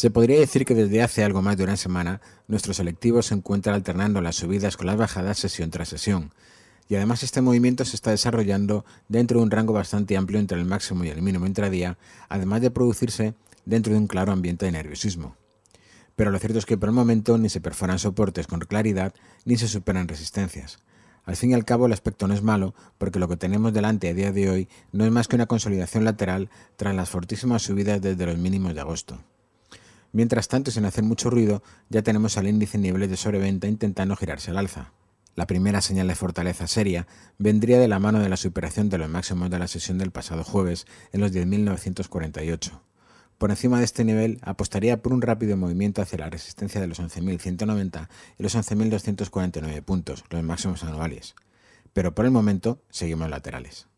Se podría decir que desde hace algo más de una semana, nuestro selectivo se encuentra alternando las subidas con las bajadas sesión tras sesión, y además este movimiento se está desarrollando dentro de un rango bastante amplio entre el máximo y el mínimo intradía, además de producirse dentro de un claro ambiente de nerviosismo. Pero lo cierto es que por el momento ni se perforan soportes con claridad ni se superan resistencias. Al fin y al cabo el aspecto no es malo, porque lo que tenemos delante a día de hoy no es más que una consolidación lateral tras las fortísimas subidas desde los mínimos de agosto. Mientras tanto, sin hacer mucho ruido, ya tenemos al índice nivel niveles de sobreventa intentando girarse al alza. La primera señal de fortaleza seria vendría de la mano de la superación de los máximos de la sesión del pasado jueves en los 10.948. Por encima de este nivel, apostaría por un rápido movimiento hacia la resistencia de los 11.190 y los 11.249 puntos, los máximos anuales. Pero por el momento, seguimos laterales.